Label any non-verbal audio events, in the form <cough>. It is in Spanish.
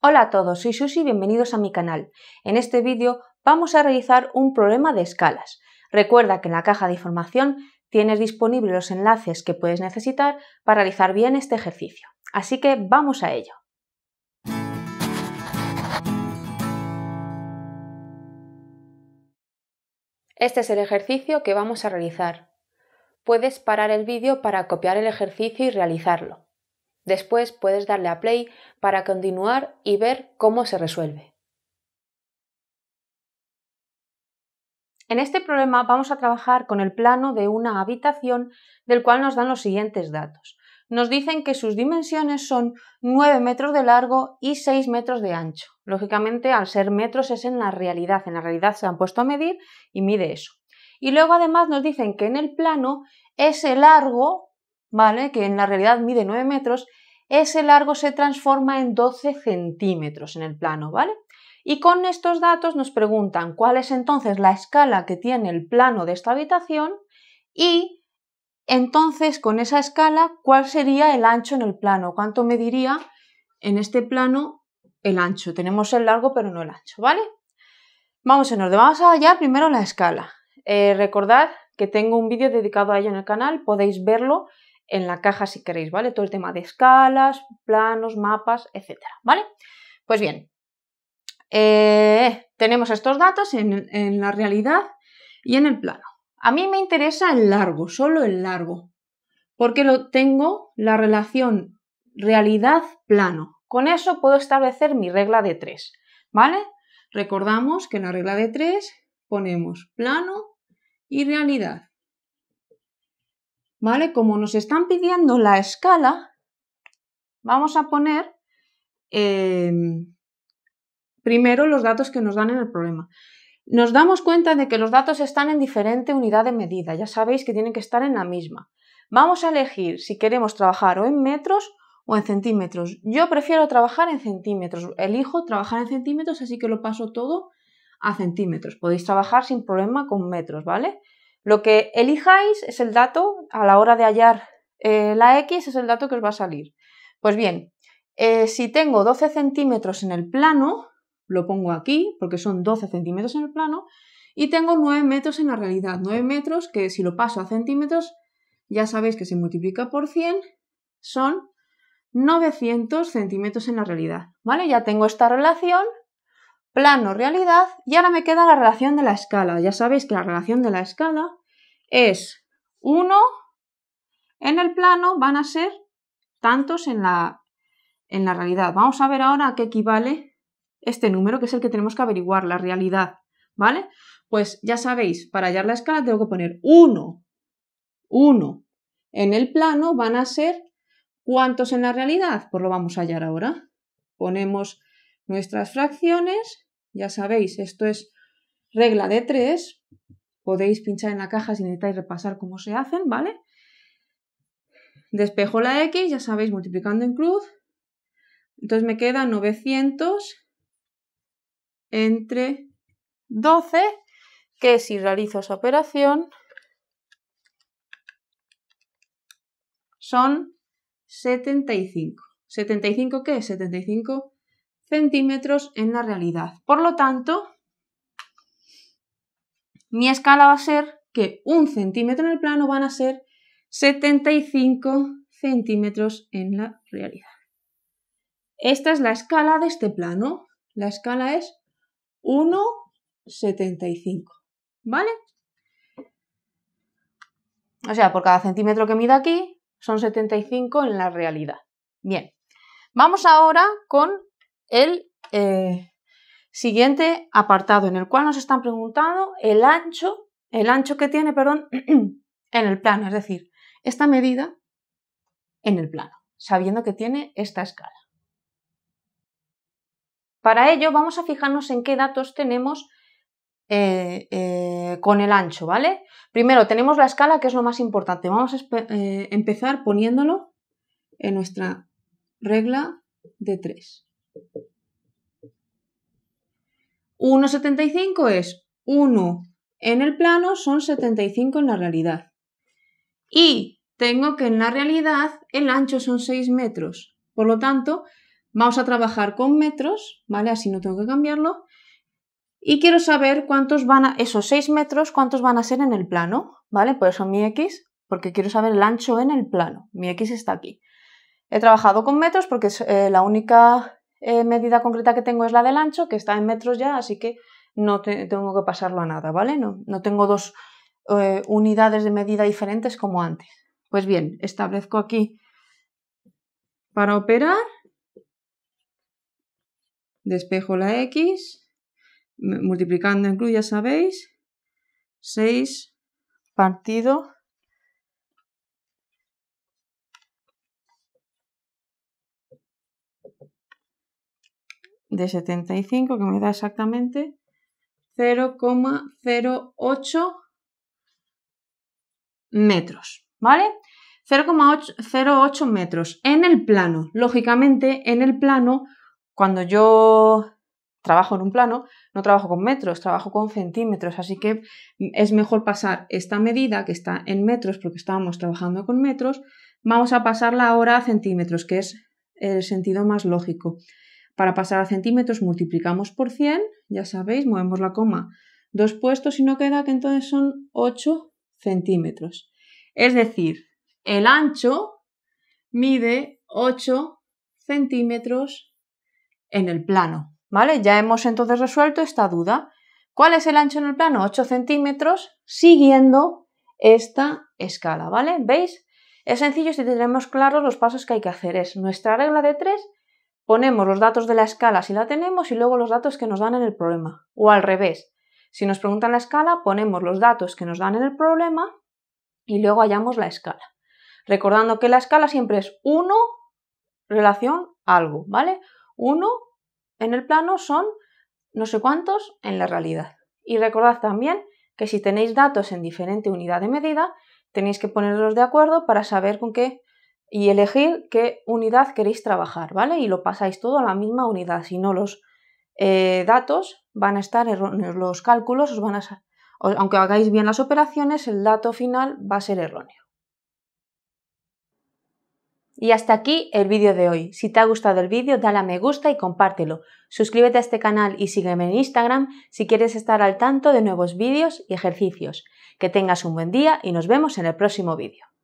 Hola a todos, soy Susi y bienvenidos a mi canal. En este vídeo vamos a realizar un problema de escalas. Recuerda que en la caja de información tienes disponibles los enlaces que puedes necesitar para realizar bien este ejercicio. Así que vamos a ello. Este es el ejercicio que vamos a realizar. Puedes parar el vídeo para copiar el ejercicio y realizarlo. Después puedes darle a play para continuar y ver cómo se resuelve. En este problema vamos a trabajar con el plano de una habitación del cual nos dan los siguientes datos. Nos dicen que sus dimensiones son 9 metros de largo y 6 metros de ancho. Lógicamente, al ser metros es en la realidad. En la realidad se han puesto a medir y mide eso. Y luego además nos dicen que en el plano ese largo, ¿vale? Que en la realidad mide 9 metros, ese largo se transforma en 12 centímetros en el plano, ¿vale? Y con estos datos nos preguntan cuál es entonces la escala que tiene el plano de esta habitación y entonces con esa escala cuál sería el ancho en el plano, cuánto mediría en este plano el ancho. Tenemos el largo pero no el ancho, ¿vale? Vamos, nos vamos a hallar primero la escala. Eh, recordad que tengo un vídeo dedicado a ello en el canal, podéis verlo en la caja si queréis, ¿vale? Todo el tema de escalas, planos, mapas, etcétera, ¿vale? Pues bien, eh, tenemos estos datos en, la realidad y en el plano. A mí me interesa el largo, solo el largo, porque lo tengo la relación realidad-plano. Con eso puedo establecer mi regla de 3, ¿vale? Recordamos que en la regla de 3 ponemos plano y realidad. ¿vale? Como nos están pidiendo la escala, vamos a poner eh, primero los datos que nos dan en el problema. Nos damos cuenta de que los datos están en diferente unidad de medida, ya sabéis que tienen que estar en la misma. Vamos a elegir si queremos trabajar o en metros o en centímetros. Yo prefiero trabajar en centímetros, elijo trabajar en centímetros, así que lo paso todo a centímetros. Podéis trabajar sin problema con metros, ¿vale? Lo que elijáis es el dato, a la hora de hallar eh, la X es el dato que os va a salir. Pues bien, eh, si tengo 12 centímetros en el plano, lo pongo aquí, porque son 12 centímetros en el plano, y tengo 9 metros en la realidad. 9 metros que si lo paso a centímetros, ya sabéis que se multiplica por 100, son 900 centímetros en la realidad. ¿Vale? Ya tengo esta relación, plano, realidad, y ahora me queda la relación de la escala. Ya sabéis que la relación de la escala es 1 en el plano, van a ser tantos en la, en la realidad. Vamos a ver ahora a qué equivale este número, que es el que tenemos que averiguar, la realidad. ¿Vale? Pues ya sabéis, para hallar la escala tengo que poner 1, 1 en el plano, van a ser cuántos en la realidad. Pues lo vamos a hallar ahora. Ponemos nuestras fracciones, ya sabéis, esto es regla de 3, podéis pinchar en la caja si necesitáis repasar cómo se hacen, ¿vale? Despejo la X, ya sabéis, multiplicando en cruz. Entonces me queda 900 entre 12, que si realizo esa operación son 75. ¿75 qué? 75 centímetros en la realidad. Por lo tanto, mi escala va a ser que un centímetro en el plano van a ser 75 centímetros en la realidad. Esta es la escala de este plano. La escala es 1,75. ¿Vale? O sea, por cada centímetro que mida aquí, son 75 en la realidad. Bien, vamos ahora con el eh, Siguiente apartado en el cual nos están preguntando el ancho, el ancho que tiene, perdón, <clears throat> en el plano, es decir, esta medida en el plano, sabiendo que tiene esta escala. Para ello vamos a fijarnos en qué datos tenemos eh, eh, con el ancho, ¿vale? Primero tenemos la escala, que es lo más importante. Vamos a eh, empezar poniéndolo en nuestra regla de 3. 1,75 es 1 en el plano, son 75 en la realidad. Y tengo que en la realidad el ancho son 6 metros. Por lo tanto, vamos a trabajar con metros, ¿vale? Así no tengo que cambiarlo. Y quiero saber cuántos van a, esos 6 metros, cuántos van a ser en el plano, ¿vale? Por eso mi x, porque quiero saber el ancho en el plano. Mi x está aquí. He trabajado con metros porque es eh, la única eh, medida concreta que tengo es la del ancho, que está en metros ya, así que no tengo que pasarlo a nada, ¿vale? No, no tengo dos eh, unidades de medida diferentes como antes. Pues bien, establezco aquí para operar, despejo la X, multiplicando en ya sabéis, 6 partido de 75 que me da exactamente 0,08 metros, ¿vale? 0,08 metros en el plano. Lógicamente, en el plano, cuando yo trabajo en un plano, no trabajo con metros, trabajo con centímetros, así que es mejor pasar esta medida que está en metros porque estábamos trabajando con metros, vamos a pasarla ahora a centímetros, que es el sentido más lógico. Para pasar a centímetros multiplicamos por 100, ya sabéis, movemos la coma dos puestos y no queda que entonces son 8 centímetros. Es decir, el ancho mide 8 centímetros en el plano. ¿Vale? Ya hemos entonces resuelto esta duda. ¿Cuál es el ancho en el plano? 8 centímetros siguiendo esta escala, ¿vale? ¿Veis? Es sencillo si tenemos claros los pasos que hay que hacer. Es nuestra regla de 3 ponemos los datos de la escala si la tenemos y luego los datos que nos dan en el problema. O al revés, si nos preguntan la escala, ponemos los datos que nos dan en el problema y luego hallamos la escala. Recordando que la escala siempre es 1 relación algo, ¿vale? 1 en el plano son no sé cuántos en la realidad. Y recordad también que si tenéis datos en diferente unidad de medida, tenéis que ponerlos de acuerdo para saber con qué y elegir qué unidad queréis trabajar, ¿vale? Y lo pasáis todo a la misma unidad, si no los eh, datos van a estar erróneos, los cálculos os van a... Aunque hagáis bien las operaciones, el dato final va a ser erróneo. Y hasta aquí el vídeo de hoy. Si te ha gustado el vídeo, dale a me gusta y compártelo. Suscríbete a este canal y sígueme en Instagram si quieres estar al tanto de nuevos vídeos y ejercicios. Que tengas un buen día y nos vemos en el próximo vídeo.